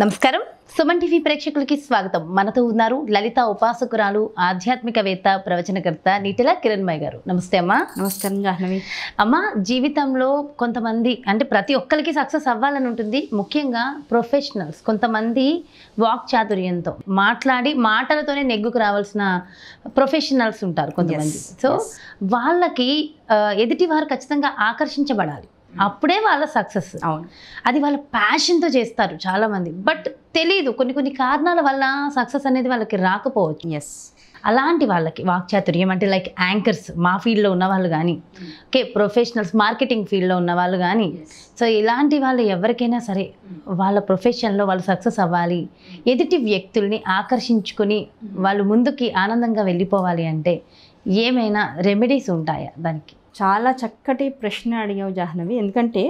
నమస్కారం సుమన్ టీవీ ప్రేక్షకులకి స్వాగతం మనతో ఉన్నారు లలిత ఉపాసకురాలు ఆధ్యాత్మికవేత్త ప్రవచనకర్త నీటిల కిరణ్మయ్య గారు నమస్తే అమ్మా నమస్కారం జాహ్నవి అమ్మ జీవితంలో కొంతమంది అంటే ప్రతి ఒక్కరికి సక్సెస్ అవ్వాలని ఉంటుంది ముఖ్యంగా ప్రొఫెషనల్స్ కొంతమంది వాక్ చాతుర్యంతో మాట్లాడి మాటలతోనే నెగ్గుకు రావాల్సిన ప్రొఫెషనల్స్ ఉంటారు కొంతమంది సో వాళ్ళకి ఎదుటి వారు ఖచ్చితంగా ఆకర్షించబడాలి అప్పుడే వాళ్ళ సక్సెస్ అవును అది వాళ్ళ ప్యాషన్తో చేస్తారు చాలామంది బట్ తెలియదు కొన్ని కొన్ని కారణాల వల్ల సక్సెస్ అనేది వాళ్ళకి రాకపోవచ్చు ఎస్ అలాంటి వాళ్ళకి వాక్చాతుర్యం అంటే లైక్ యాంకర్స్ మా ఫీల్డ్లో ఉన్న వాళ్ళు కానీ ఓకే ప్రొఫెషనల్స్ మార్కెటింగ్ ఫీల్డ్లో ఉన్న వాళ్ళు కానీ సో ఇలాంటి వాళ్ళు ఎవరికైనా సరే వాళ్ళ ప్రొఫెషన్లో వాళ్ళు సక్సెస్ అవ్వాలి ఎదుటి వ్యక్తుల్ని ఆకర్షించుకొని వాళ్ళు ముందుకి ఆనందంగా వెళ్ళిపోవాలి అంటే ఏమైనా రెమెడీస్ ఉంటాయా దానికి చాలా చక్కటి ప్రశ్న అడిగావు జాహ్నవి ఎందుకంటే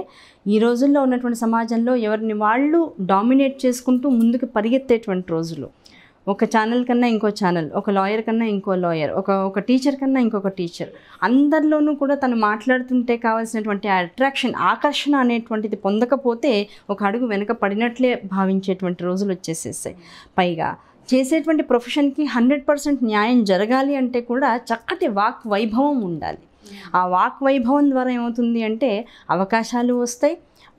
ఈ రోజుల్లో ఉన్నటువంటి సమాజంలో ఎవరిని వాళ్ళు డామినేట్ చేసుకుంటూ ముందుకు పరిగెత్తేటువంటి రోజులు ఒక ఛానల్ కన్నా ఇంకో ఛానల్ ఒక లాయర్ కన్నా ఇంకో లాయర్ ఒక ఒక టీచర్ కన్నా ఇంకొక టీచర్ అందరిలోనూ కూడా తను మాట్లాడుతుంటే కావాల్సినటువంటి అట్రాక్షన్ ఆకర్షణ అనేటువంటిది పొందకపోతే ఒక అడుగు వెనక పడినట్లే భావించేటువంటి రోజులు వచ్చేసేసాయి పైగా చేసేటువంటి ప్రొఫెషన్కి హండ్రెడ్ పర్సెంట్ న్యాయం జరగాలి అంటే కూడా చక్కటి వాక్ వైభవం ఉండాలి ఆ వాక్ వైభవం ద్వారా ఏమవుతుంది అంటే అవకాశాలు వస్తాయి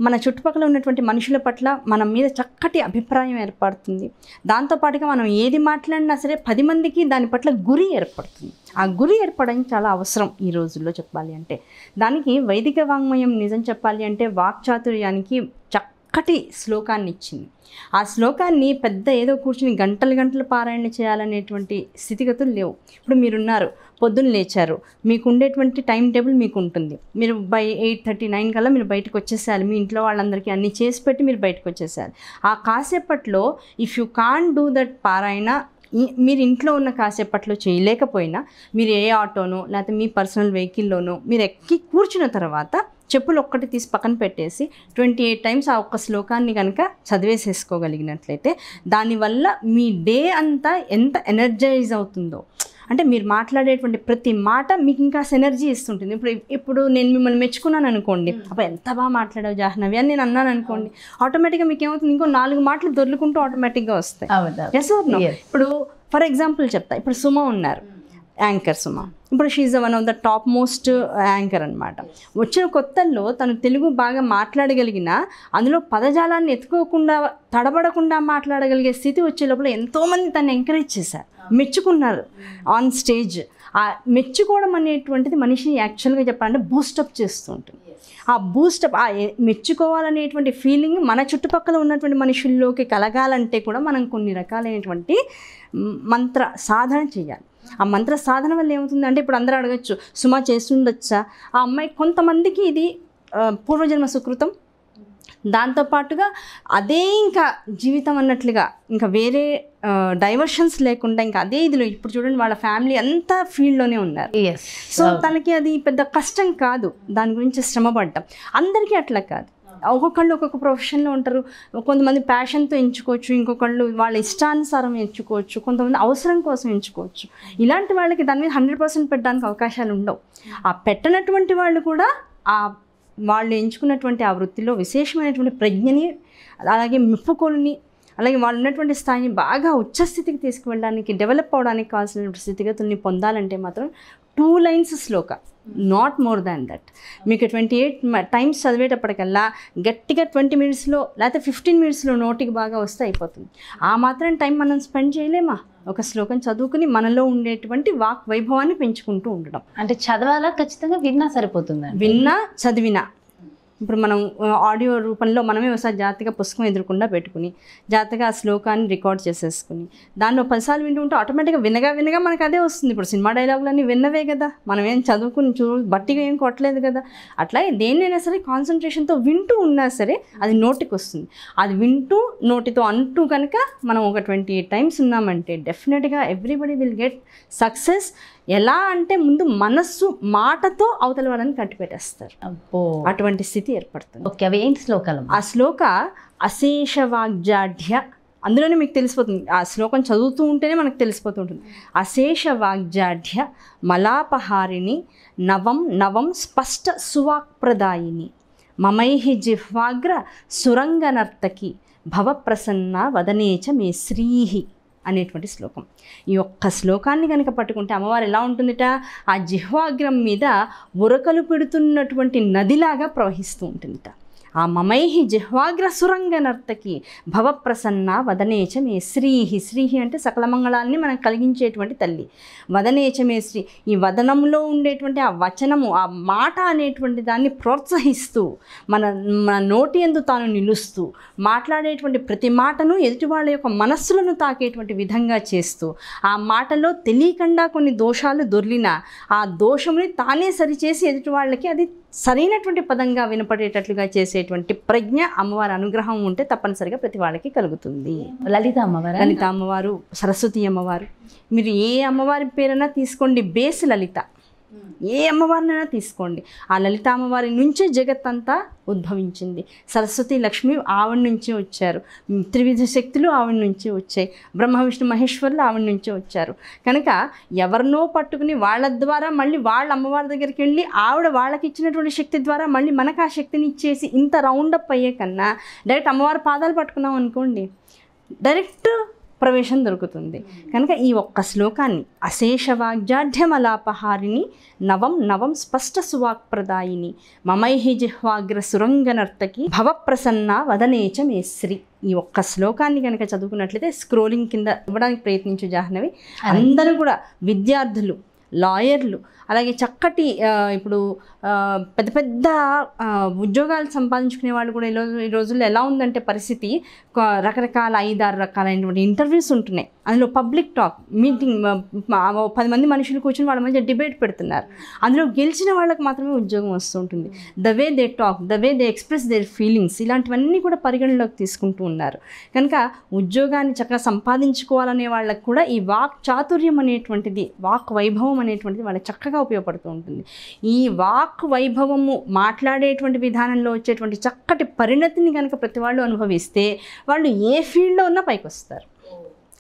మన చుట్టుపక్కల ఉన్నటువంటి మనుషుల పట్ల మన మీద చక్కటి అభిప్రాయం ఏర్పడుతుంది దాంతోపాటుగా మనం ఏది మాట్లాడినా సరే పది మందికి దాని పట్ల గురి ఏర్పడుతుంది ఆ గురి ఏర్పడడానికి చాలా అవసరం ఈ రోజుల్లో చెప్పాలి అంటే దానికి వైదిక వాంగ్మయం నిజం చెప్పాలి అంటే వాక్చాతుర్యానికి చక్క చక్కటి శ్లోకాన్ని ఇచ్చింది ఆ శ్లోకాన్ని పెద్ద ఏదో కూర్చుని గంటలు గంటలు పారాయణ చేయాలనేటువంటి స్థితిగతులు లేవు ఇప్పుడు మీరున్నారు పొద్దున్న లేచారు మీకు ఉండేటువంటి టైం టేబుల్ మీకు ఉంటుంది మీరు బై ఎయిట్ థర్టీ నైన్ కల్లా మీరు బయటకు వచ్చేసేయాలి మీ ఇంట్లో వాళ్ళందరికీ అన్నీ చేసి పెట్టి మీరు బయటకు వచ్చేసేయాలి ఆ కాసేపట్లో if you can do that పారాయణ మీరు ఇంట్లో ఉన్న కాసేపట్లో చేయలేకపోయినా మీరు ఏ ఆటోనో లేకపోతే మీ పర్సనల్ వెహికల్లోనో మీరు ఎక్కి కూర్చున్న తర్వాత చెప్పులు ఒక్కటి తీసి పక్కన పెట్టేసి ట్వంటీ ఎయిట్ టైమ్స్ ఆ ఒక్క శ్లోకాన్ని కనుక చదివేసేసుకోగలిగినట్లయితే దానివల్ల మీ డే అంతా ఎంత ఎనర్జైజ్ అవుతుందో అంటే మీరు మాట్లాడేటువంటి ప్రతి మాట మీకు ఇంకా ఎనర్జీ ఇస్తుంటుంది ఇప్పుడు ఇప్పుడు నేను మిమ్మల్ని మెచ్చుకున్నాను అనుకోండి అప్పుడు ఎంత బాగా మాట్లాడావు జాహ్నవి అని నేను అన్నాను అనుకోండి ఆటోమేటిక్గా మీకు ఏమవుతుంది ఇంకో నాలుగు మాటలు దొర్లుకుంటూ ఆటోమేటిక్గా వస్తాయి ఇప్పుడు ఫర్ ఎగ్జాంపుల్ చెప్తా ఇప్పుడు సుమ ఉన్నారు యాంకర్ సుమ ఇప్పుడు she one of the top most anchor అనమాట వచ్చిన కొత్తల్లో తను తెలుగు బాగా మాట్లాడగలిగిన అందులో పదజాలాన్ని ఎత్తుకోకుండా తడబడకుండా మాట్లాడగలిగే స్థితి వచ్చే లోపల ఎంతోమంది తను ఎంకరేజ్ చేశారు మెచ్చుకున్నారు ఆన్ స్టేజ్ ఆ మెచ్చుకోవడం అనేటువంటిది మనిషిని యాక్చువల్గా చెప్పాలంటే బూస్టప్ చేస్తుంటుంది ఆ బూస్టప్ ఆ మెచ్చుకోవాలనేటువంటి ఫీలింగ్ మన చుట్టుపక్కల ఉన్నటువంటి మనుషుల్లోకి కలగాలంటే కూడా మనం కొన్ని రకాలైనటువంటి మంత్ర సాధన చేయాలి ఆ మంత్ర సాధన వల్ల ఏమవుతుందంటే ఇప్పుడు అందరూ అడగచ్చు సుమా చేస్తుండొచ్చా ఆ అమ్మాయి కొంతమందికి ఇది పూర్వజన్మ సుకృతం దాంతోపాటుగా అదే ఇంకా జీవితం అన్నట్లుగా ఇంకా వేరే డైవర్షన్స్ లేకుండా ఇంకా అదే ఇదిలో ఇప్పుడు చూడండి వాళ్ళ ఫ్యామిలీ అంతా ఫీల్డ్లోనే ఉన్నారు సో తనకి అది పెద్ద కష్టం కాదు దాని గురించి శ్రమపడ్డం అందరికీ అట్లా కాదు ఒక్కొక్కళ్ళు ఒక్కొక్క ప్రొఫెషన్లో ఉంటారు కొంతమంది ప్యాషన్తో ఎంచుకోవచ్చు ఇంకొకళ్ళు వాళ్ళ ఇష్టానుసారం ఎంచుకోవచ్చు కొంతమంది అవసరం కోసం ఎంచుకోవచ్చు ఇలాంటి వాళ్ళకి దాని మీద హండ్రెడ్ పర్సెంట్ పెట్టడానికి అవకాశాలు ఉండవు ఆ పెట్టనటువంటి వాళ్ళు కూడా ఆ వాళ్ళు ఎంచుకున్నటువంటి ఆ వృత్తిలో విశేషమైనటువంటి ప్రజ్ఞని అలాగే మిప్పుకొని అలాగే వాళ్ళు ఉన్నటువంటి స్థాయిని బాగా ఉచ్చస్థితికి తీసుకువెళ్ళడానికి డెవలప్ అవడానికి కావాల్సిన స్థితిగతుల్ని పొందాలంటే మాత్రం టూ లైన్స్ శ్లోక నాట్ మోర్ దాన్ దట్ మీకు ట్వంటీ ఎయిట్ టైమ్స్ చదివేటప్పటికల్లా గట్టిగా ట్వంటీ మినిట్స్లో లేకపోతే ఫిఫ్టీన్ మినిట్స్లో నోటికి బాగా వస్తే అయిపోతుంది ఆ మాత్రం టైం మనం స్పెండ్ చేయలేమా ఒక శ్లోకం చదువుకుని మనలో ఉండేటువంటి వాక్ వైభవాన్ని పెంచుకుంటూ ఉండడం అంటే చదవాలా ఖచ్చితంగా విన్నా సరిపోతుంది విన్నా చదివినా ఇప్పుడు మనం ఆడియో రూపంలో మనమే ఒకసారి జాగ్రత్తగా పుస్తకం ఎదురకుండా పెట్టుకుని జాగ్రత్తగా ఆ శ్లోకాన్ని రికార్డ్ చేసేసుకుని దానిలో పదిసార్లు వింటూ ఉంటే ఆటోమేటిక్గా వినగా వినగా మనకు అదే వస్తుంది ఇప్పుడు సినిమా డైలాగులన్నీ విన్నవే కదా మనం ఏం చదువుకుని చూ బట్టిగా ఏం కొట్టలేదు కదా అట్లా దేన్నైనా సరే కాన్సన్ట్రేషన్తో వింటూ ఉన్నా సరే అది నోటికి వస్తుంది అది వింటూ నోటితో అంటూ కనుక మనం ఒక ట్వంటీ టైమ్స్ ఉన్నామంటే డెఫినెట్గా ఎవ్రీబడి విల్ గెట్ సక్సెస్ ఎలా అంటే ముందు మనస్సు మాటతో అవతల వాళ్ళని కట్టిపెట్టేస్తారు అటువంటి స్థితి పరిస్థితి ఏర్పడుతుంది ఓకే అవి ఏంటి శ్లోకాలు ఆ శ్లోక అశేష వాగ్జాఢ్య అందులోనే మీకు తెలిసిపోతుంది ఆ శ్లోకం చదువుతూ ఉంటేనే మనకు ఉంటుంది అశేష వాగ్జాఢ్య మలాపహారిణి నవం నవం స్పష్ట సువాక్ప్రదాయిని మమైహి జిహ్వాగ్ర సురంగనర్తకి భవప్రసన్న వదనేచ మే శ్రీహి అనేటువంటి శ్లోకం ఈ ఒక్క శ్లోకాన్ని కనుక పట్టుకుంటే అమ్మవారు ఎలా ఉంటుందిట ఆ జిహ్వాగ్రం మీద ఉరకలు పెడుతున్నటువంటి నదిలాగా ప్రవహిస్తూ ఉంటుందిట ఆ మమై నర్తకి భవప్రసన్న వదనేచ మే శ్రీహి శ్రీహి అంటే సకల మంగళాన్ని మనకు కలిగించేటువంటి తల్లి వదనేచ మే శ్రీ ఈ వదనంలో ఉండేటువంటి ఆ వచనము ఆ మాట అనేటువంటి దాన్ని ప్రోత్సహిస్తూ మన మన నోటి ఎందు తాను నిలుస్తూ మాట్లాడేటువంటి ప్రతి మాటను ఎదుటివాళ్ళ యొక్క మనస్సులను తాకేటువంటి విధంగా చేస్తూ ఆ మాటలో తెలియకుండా కొన్ని దోషాలు దొర్లినా ఆ దోషముని తానే సరిచేసి ఎదుటి వాళ్ళకి అది సరైనటువంటి పదంగా వినపడేటట్లుగా చేసేటువంటి ప్రజ్ఞ అమ్మవారి అనుగ్రహం ఉంటే తప్పనిసరిగా ప్రతి వాళ్ళకి కలుగుతుంది లలిత అమ్మవారు లలిత అమ్మవారు సరస్వతి అమ్మవారు మీరు ఏ అమ్మవారి పేరైనా తీసుకోండి బేస్ లలిత ఏ అమ్మవారినైనా తీసుకోండి ఆ లలిత అమ్మవారి నుంచే జగత్తంతా ఉద్భవించింది సరస్వతి లక్ష్మి ఆవిడ నుంచే వచ్చారు త్రివిధ శక్తులు ఆవిడ నుంచే వచ్చాయి బ్రహ్మ విష్ణు మహేశ్వరులు ఆవిడ నుంచే వచ్చారు కనుక ఎవరినో పట్టుకుని వాళ్ళ ద్వారా మళ్ళీ వాళ్ళ అమ్మవారి దగ్గరికి వెళ్ళి ఆవిడ వాళ్ళకి ఇచ్చినటువంటి శక్తి ద్వారా మళ్ళీ మనకు ఆ శక్తిని ఇచ్చేసి ఇంత రౌండప్ అయ్యే కన్నా డైరెక్ట్ అమ్మవారి పాదాలు పట్టుకున్నాం అనుకోండి డైరెక్ట్ ప్రవేశం దొరుకుతుంది కనుక ఈ ఒక్క శ్లోకాన్ని అశేషవాగ్జాఢ్యమలాపహారిని నవం నవం స్పష్ట సువాక్ప్రదాయిని మమైహి జిహ్వాగ్ర సురంగనర్తకి భవప్రసన్న వదనేచ శ్రీ ఈ ఒక్క శ్లోకాన్ని కనుక చదువుకున్నట్లయితే స్క్రోలింగ్ కింద ఇవ్వడానికి ప్రయత్నించు జాహ్నవి అందరూ కూడా విద్యార్థులు లాయర్లు అలాగే చక్కటి ఇప్పుడు పెద్ద పెద్ద ఉద్యోగాలు సంపాదించుకునే వాళ్ళు కూడా రోజు ఈ రోజుల్లో ఎలా ఉందంటే పరిస్థితి రకరకాల ఐదారు రకాలైనటువంటి ఇంటర్వ్యూస్ ఉంటున్నాయి అందులో పబ్లిక్ టాక్ మీటింగ్ పది మంది మనుషులు కూర్చొని వాళ్ళ మధ్య డిబేట్ పెడుతున్నారు అందులో గెలిచిన వాళ్ళకి మాత్రమే ఉద్యోగం వస్తుంటుంది the way they talk the way they express their feelings ఇలాంటివన్నీ కూడా పరిగణలోకి తీసుకుంటూ ఉన్నారు కనుక ఉద్యోగాన్ని చక్కగా సంపాదించుకోవాలనే వాళ్ళకి కూడా ఈ వాక్ చాతుర్యం అనేటువంటిది వాక్ వైభవం అనేటువంటిది వాళ్ళకి చక్కగా ఉపయోగపడుతూ ఉంటుంది ఈ వాక్ వైభవము మాట్లాడేటువంటి విధానంలో వచ్చేటువంటి చక్కటి పరిణతిని కనుక ప్రతి వాళ్ళు అనుభవిస్తే వాళ్ళు ఏ ఫీల్డ్లో ఉన్నా పైకి వస్తారు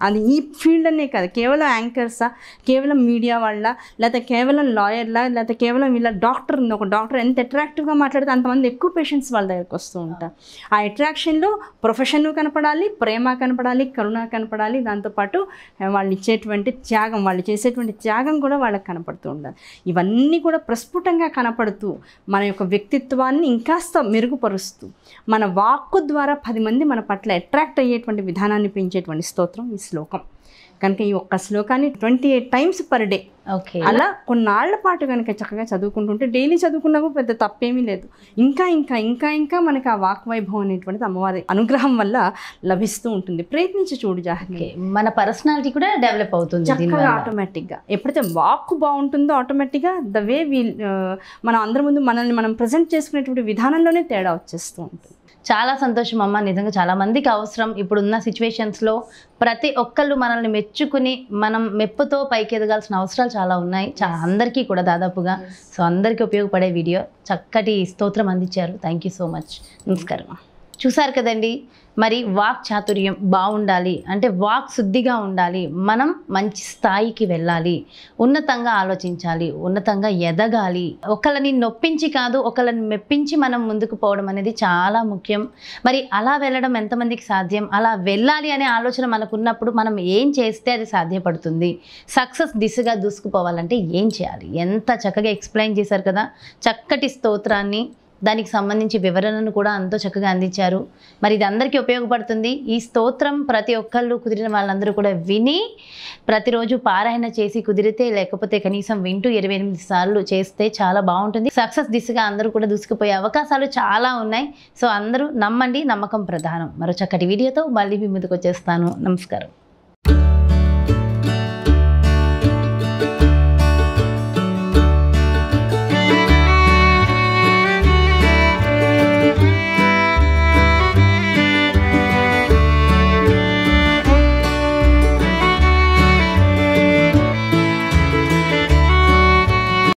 అది ఈ ఫీల్డ్ అనే కాదు కేవలం యాంకర్సా కేవలం మీడియా వాళ్ళ లేకపోతే కేవలం లాయర్లా లేకపోతే కేవలం ఇలా డాక్టర్ ఉంది ఒక డాక్టర్ ఎంత అట్రాక్టివ్గా మాట్లాడితే అంతమంది ఎక్కువ పేషెంట్స్ వాళ్ళ దగ్గరకు వస్తూ ఉంటారు ఆ అట్రాక్షన్లో ప్రొఫెషన్ కనపడాలి ప్రేమ కనపడాలి కరుణ కనపడాలి దాంతోపాటు వాళ్ళు ఇచ్చేటువంటి త్యాగం వాళ్ళు చేసేటువంటి త్యాగం కూడా వాళ్ళకి కనపడుతూ ఉండాలి ఇవన్నీ కూడా ప్రస్ఫుటంగా కనపడుతూ మన యొక్క వ్యక్తిత్వాన్ని ఇంకాస్త మెరుగుపరుస్తూ మన వాక్కు ద్వారా పది మంది మన పట్ల అట్రాక్ట్ అయ్యేటువంటి విధానాన్ని పెంచేటువంటి స్తోత్రం శ్లోకం కనుక ఈ ఒక్క శ్లోకాన్ని twenty eight times per day okay అలా కొన్నాళ్ల పాటు కనుక చక్కగా చదువుకుంటుంటే డైలీ చదువుకున్నా కూడా పెద్ద తప్పేమీ లేదు ఇంకా ఇంకా ఇంకా ఇంకా మనకి ఆ వాక్ వైభవం అనేటువంటిది అమ్మవారి అనుగ్రహం వల్ల లభిస్తూ ఉంటుంది ప్రయత్నించి చూడు జాగ్రత్త మన పర్సనాలిటీ కూడా డెవలప్ అవుతుంది చక్కగా ఆటోమేటిక్గా ఎప్పుడైతే వాక్ బాగుంటుందో ఆటోమేటిక్గా ద వే వీ మనం అందరి ముందు మనల్ని మనం ప్రజెంట్ చేసుకునేటువంటి విధానంలోనే తేడా వచ్చేస్తూ ఉంటుంది చాలా సంతోషం అమ్మ నిజంగా చాలా మందికి అవసరం ఇప్పుడున్న సిచ్యువేషన్స్లో ప్రతి ఒక్కళ్ళు మనల్ని మెచ్చుకుని మనం మెప్పుతో పైకి ఎదగాల్సిన అవసరాలు చాలా ఉన్నాయి చా అందరికీ కూడా దాదాపుగా సో అందరికీ ఉపయోగపడే వీడియో చక్కటి స్తోత్రం అందించారు థ్యాంక్ యూ సో మచ్ నమస్కారం చూసారు కదండి మరి వాక్ చాతుర్యం బాగుండాలి అంటే వాక్ శుద్ధిగా ఉండాలి మనం మంచి స్థాయికి వెళ్ళాలి ఉన్నతంగా ఆలోచించాలి ఉన్నతంగా ఎదగాలి ఒకళ్ళని నొప్పించి కాదు ఒకళ్ళని మెప్పించి మనం ముందుకు పోవడం అనేది చాలా ముఖ్యం మరి అలా వెళ్ళడం ఎంతమందికి సాధ్యం అలా వెళ్ళాలి అనే ఆలోచన మనకున్నప్పుడు మనం ఏం చేస్తే అది సాధ్యపడుతుంది సక్సెస్ దిశగా దూసుకుపోవాలంటే ఏం చేయాలి ఎంత చక్కగా ఎక్స్ప్లెయిన్ చేశారు కదా చక్కటి స్తోత్రాన్ని దానికి సంబంధించి వివరణను కూడా ఎంతో చక్కగా అందించారు మరి ఇది అందరికీ ఉపయోగపడుతుంది ఈ స్తోత్రం ప్రతి ఒక్కళ్ళు కుదిరిన వాళ్ళందరూ కూడా విని ప్రతిరోజు పారాయణ చేసి కుదిరితే లేకపోతే కనీసం వింటూ ఇరవై ఎనిమిది సార్లు చేస్తే చాలా బాగుంటుంది సక్సెస్ దిశగా అందరూ కూడా దూసుకుపోయే అవకాశాలు చాలా ఉన్నాయి సో అందరూ నమ్మండి నమ్మకం ప్రధానం మరో చక్కటి వీడియోతో మళ్ళీ మీ ముందుకు వచ్చేస్తాను నమస్కారం